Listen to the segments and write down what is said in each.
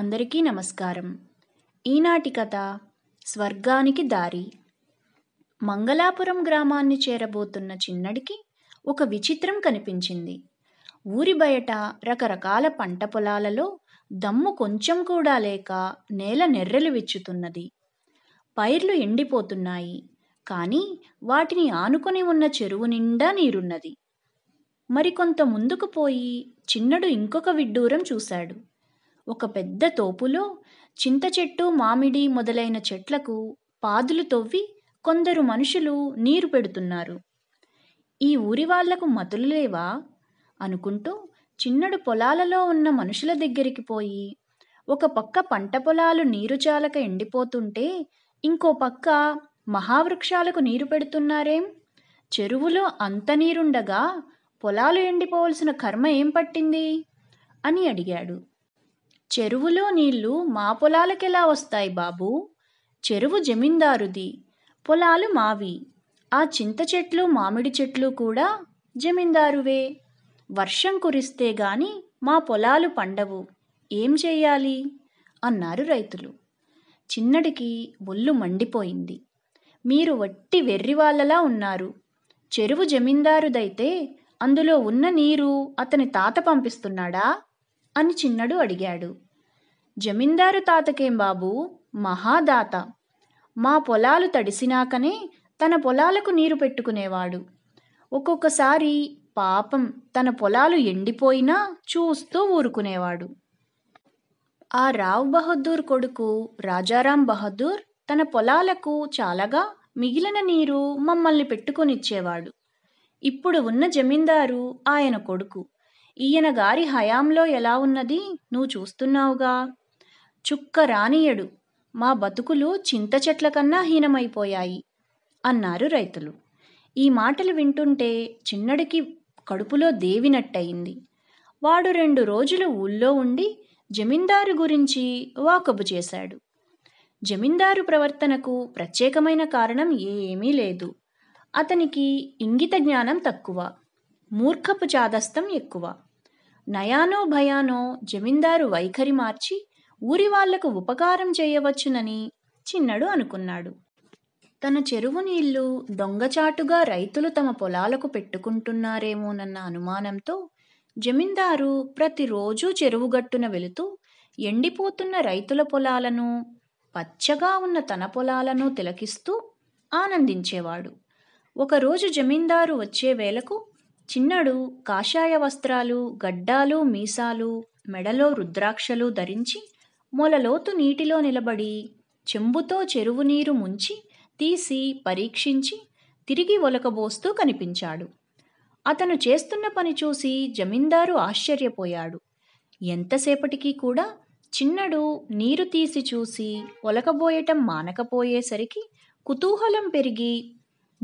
అందరికీ నమస్కారం ఈనాటి కథ స్వర్గానికి దారి మంగళాపురం గ్రామాన్ని చేరబోతున్న చిన్నడికి ఒక విచిత్రం కనిపించింది ఊరి బయట రకరకాల పంట పొలాలలో దమ్ము కొంచెం కూడా లేక నేల నెర్రెలు విచ్చుతున్నది పైర్లు ఎండిపోతున్నాయి కానీ వాటిని ఆనుకొని ఉన్న చెరువు నిండా నీరున్నది మరికొంత ముందుకు పోయి చిన్నడు ఇంకొక విడ్డూరం చూశాడు ఒక పెద్ద తోపులో చింత చెట్టు మామిడి మొదలైన చెట్లకు పాదులు తొవ్వి కొందరు మనుషులు నీరు పెడుతున్నారు ఈ ఊరి వాళ్లకు మతులు లేవా అనుకుంటూ చిన్నడు పొలాలలో ఉన్న మనుషుల దగ్గరికి పోయి ఒక పక్క పంట పొలాలు నీరు చాలక ఎండిపోతుంటే ఇంకో పక్క మహావృక్షాలకు నీరు పెడుతున్నారేం చెరువులో అంత నీరుండగా పొలాలు ఎండిపోవలసిన కర్మ ఏం పట్టింది అని అడిగాడు చెరువులో నీళ్లు మా పొలాలకెలా వస్తాయి బాబూ చెరువు జమీందారుది పొలాలు మావి ఆ చింత చెట్లు మామిడి చెట్లు కూడా జమీందారువే వర్షం కురిస్తే గాని మా పొలాలు పండవు ఏం చెయ్యాలి అన్నారు రైతులు చిన్నడికి ఒళ్ళు మండిపోయింది మీరు వట్టి వెర్రివాళ్ళలా ఉన్నారు చెరువు జమీందారుదైతే అందులో ఉన్న నీరు అతని తాత పంపిస్తున్నాడా అని చిన్నడు అడిగాడు జమీందారు తాతకేం బాబు మహాదాత మా పొలాలు తడిసినాకనే తన పొలాలకు నీరు పెట్టుకునేవాడు ఒక్కొక్కసారి పాపం తన పొలాలు ఎండిపోయినా చూస్తూ ఊరుకునేవాడు ఆ రావ్ బహదూర్ కొడుకు రాజారాం బహదూర్ తన పొలాలకు చాలాగా మిగిలిన నీరు మమ్మల్ని పెట్టుకొనిచ్చేవాడు ఇప్పుడు ఉన్న జమీందారు ఆయన కొడుకు ఈయన గారి హయాంలో ఎలా ఉన్నది నువ్వు చూస్తున్నావుగా చుక్క రానియడు మా బతుకులు చింత చెట్ల కన్నా హీనమైపోయాయి అన్నారు రైతులు ఈ మాటలు వింటుంటే చిన్నడికి కడుపులో దేవినట్టయింది వాడు రెండు రోజులు ఊళ్ళో ఉండి జమీందారు గురించి వాకబు చేశాడు జమీందారు ప్రవర్తనకు ప్రత్యేకమైన కారణం ఏమీ లేదు అతనికి ఇంగిత జ్ఞానం తక్కువ మూర్ఖపు జాదస్తం ఎక్కువ నయానో భయానో జమీందారు వైఖరి మార్చి ఊరి వాళ్లకు ఉపకారం చేయవచ్చునని చిన్నడు అనుకున్నాడు తన చెరువు నీళ్లు దొంగచాటుగా రైతులు తమ పొలాలకు పెట్టుకుంటున్నారేమోనన్న అనుమానంతో జమీందారు ప్రతిరోజు చెరువుగట్టున వెళుతూ ఎండిపోతున్న రైతుల పొలాలను పచ్చగా ఉన్న తన పొలాలను తిలకిస్తూ ఆనందించేవాడు ఒకరోజు జమీందారు వచ్చే వేళకు చిన్నడు కాషాయ వస్త్రాలు గడ్డాలు మీసాలు మెడలో రుద్రాక్షలు ధరించి మొలలోతు నీటిలో నిలబడి చెంబుతో చెరువు నీరు ముంచి తీసి పరీక్షించి తిరిగి ఒలకబోస్తూ కనిపించాడు అతను చేస్తున్న పని చూసి జమీందారు ఆశ్చర్యపోయాడు ఎంతసేపటికి కూడా చిన్నడు నీరు తీసి చూసి ఒలకబోయటం మానకపోయేసరికి కుతూహలం పెరిగి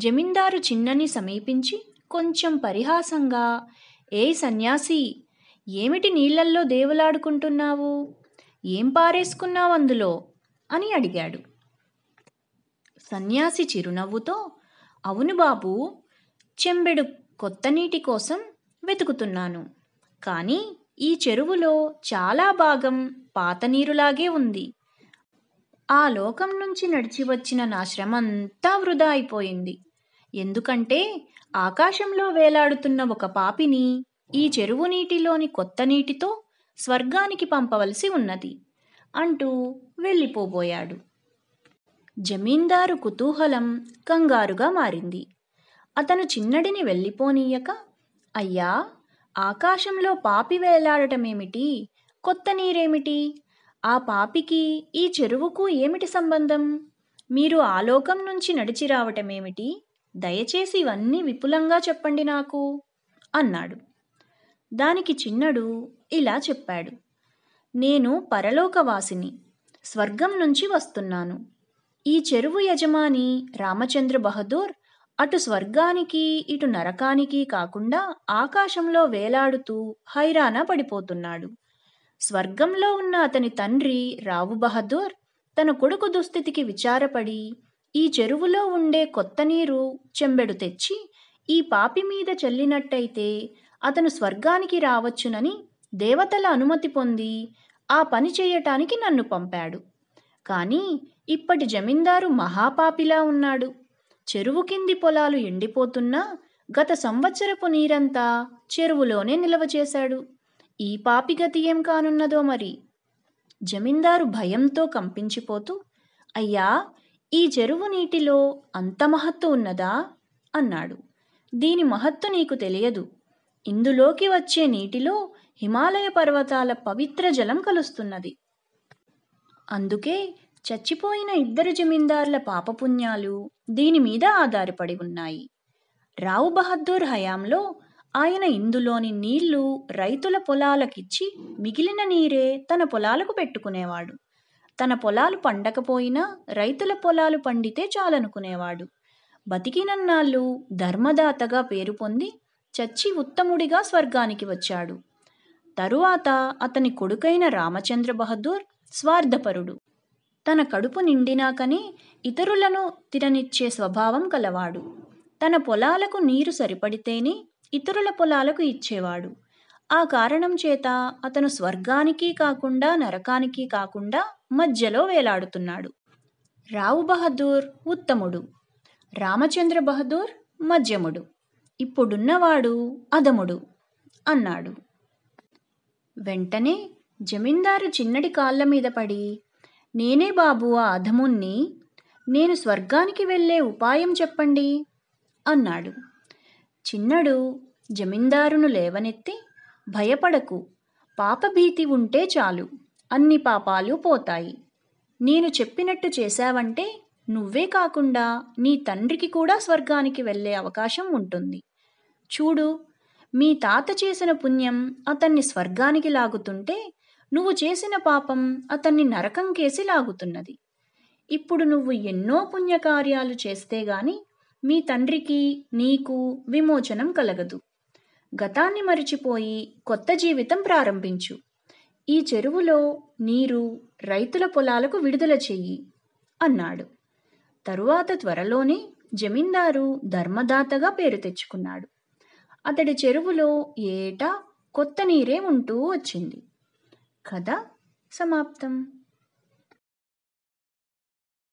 జమీందారు చిన్నని సమీపించి కొంచెం పరిహాసంగా ఏ సన్యాసి ఏమిటి నీళ్లల్లో దేవులాడుకుంటున్నావు ఏం పారేసుకున్నావు అందులో అని అడిగాడు సన్యాసి చిరునవ్వుతో అవును బాబు చెంబెడు కొత్త నీటి కోసం వెతుకుతున్నాను కానీ ఈ చెరువులో చాలా భాగం పాత నీరులాగే ఉంది ఆ లోకం నుంచి నడిచి వచ్చిన నా శ్రమంతా వృధా అయిపోయింది ఎందుకంటే ఆకాశంలో వేలాడుతున్న ఒక పాపిని ఈ చెరువు నీటిలోని కొత్త నీటితో స్వర్గానికి పంపవలసి ఉన్నది అంటూ వెళ్ళిపోబోయాడు జమీందారు కుతూహలం కంగారుగా మారింది అతను చిన్నడిని వెళ్ళిపోనీయక అయ్యా ఆకాశంలో పాపి వేలాడటమేమిటి కొత్త నీరేమిటి ఆ పాపికి ఈ చెరువుకు ఏమిటి సంబంధం మీరు ఆలోకం నుంచి నడిచి రావటమేమిటి దయచేసి ఇవన్నీ విపులంగా చెప్పండి నాకు అన్నాడు దానికి చిన్నడు ఇలా చెప్పాడు నేను పరలోకవాసిని స్వర్గం నుంచి వస్తున్నాను ఈ చెరువు యజమాని రామచంద్ర బహదూర్ అటు స్వర్గానికి ఇటు నరకానికి కాకుండా ఆకాశంలో వేలాడుతూ హైరాణ పడిపోతున్నాడు స్వర్గంలో ఉన్న అతని తండ్రి రావు బహదూర్ తన కొడుకు దుస్థితికి విచారపడి ఈ చెరువులో ఉండే కొత్త నీరు చెంబెడు తెచ్చి ఈ పాపి మీద చల్లినట్టయితే అతను స్వర్గానికి రావచ్చునని దేవతల అనుమతి పొంది ఆ పని చేయటానికి నన్ను పంపాడు కానీ ఇప్పటి జమీందారు మహాపాపిలా ఉన్నాడు చెరువు కింది పొలాలు ఎండిపోతున్నా గత సంవత్సరపు నీరంతా చెరువులోనే నిల్వ చేశాడు ఈ పాపి గతి ఏం కానున్నదో మరి జమీందారు భయంతో కంపించిపోతూ అయ్యా ఈ చెరువు నీటిలో అంత మహత్తు ఉన్నదా అన్నాడు దీని మహత్తు నీకు తెలియదు ఇందులోకి వచ్చే నీటిలో హిమాలయ పర్వతాల పవిత్ర జలం కలుస్తున్నది అందుకే చచ్చిపోయిన ఇద్దరు జమీందారుల పాపపుణ్యాలు దీని మీద ఆధారపడి ఉన్నాయి రావు బహద్దూర్ హయాంలో ఆయన ఇందులోని నీళ్లు రైతుల పొలాలకిచ్చి మిగిలిన నీరే తన పొలాలకు పెట్టుకునేవాడు తన పొలాలు పండకపోయినా రైతుల పొలాలు పండితే చాలనుకునేవాడు బతికినన్నాళ్ళు ధర్మదాతగా పేరు పొంది చచ్చి ఉత్తముడిగా స్వర్గానికి వచ్చాడు తరువాత అతని కొడుకైన రామచంద్ర బహదూర్ స్వార్థపరుడు తన కడుపు నిండినాకని ఇతరులను తిరనిచ్చే స్వభావం కలవాడు తన పొలాలకు నీరు సరిపడితేనే ఇతరుల పొలాలకు ఇచ్చేవాడు ఆ కారణం చేత అతను స్వర్గానికి కాకుండా నరకానికి కాకుండా మధ్యలో వేలాడుతున్నాడు రావు బహదూర్ ఉత్తముడు రామచంద్ర బహదూర్ మధ్యముడు ఇప్పుడున్నవాడు అధముడు అన్నాడు వెంటనే జమీందారు చిన్నడి కాళ్ళ మీద పడి నేనే బాబు ఆ అధముణ్ణి నేను స్వర్గానికి వెళ్ళే ఉపాయం చెప్పండి అన్నాడు చిన్నడు జమీందారును లేవనెత్తి భయపడకు పాపభీతి ఉంటే చాలు అన్ని పాపాలు పోతాయి నేను చెప్పినట్టు చేశావంటే నువ్వే కాకుండా నీ తండ్రికి కూడా స్వర్గానికి వెళ్ళే అవకాశం ఉంటుంది చూడు మీ తాత చేసిన పుణ్యం అతన్ని స్వర్గానికి లాగుతుంటే నువ్వు చేసిన పాపం అతన్ని నరకం కేసి లాగుతున్నది ఇప్పుడు నువ్వు ఎన్నో పుణ్యకార్యాలు చేస్తే గాని మీ తండ్రికి నీకు విమోచనం కలగదు గతాన్ని మరిచిపోయి కొత్త జీవితం ప్రారంభించు ఈ చెరువులో నీరు రైతుల పొలాలకు విడుదల చెయ్యి అన్నాడు తరువాత త్వరలోనే జమీందారు ధర్మదాతగా పేరు తెచ్చుకున్నాడు అతడి చెరువులో ఏటా కొత్త నీరే ఉంటూ వచ్చింది కథ సమాప్తం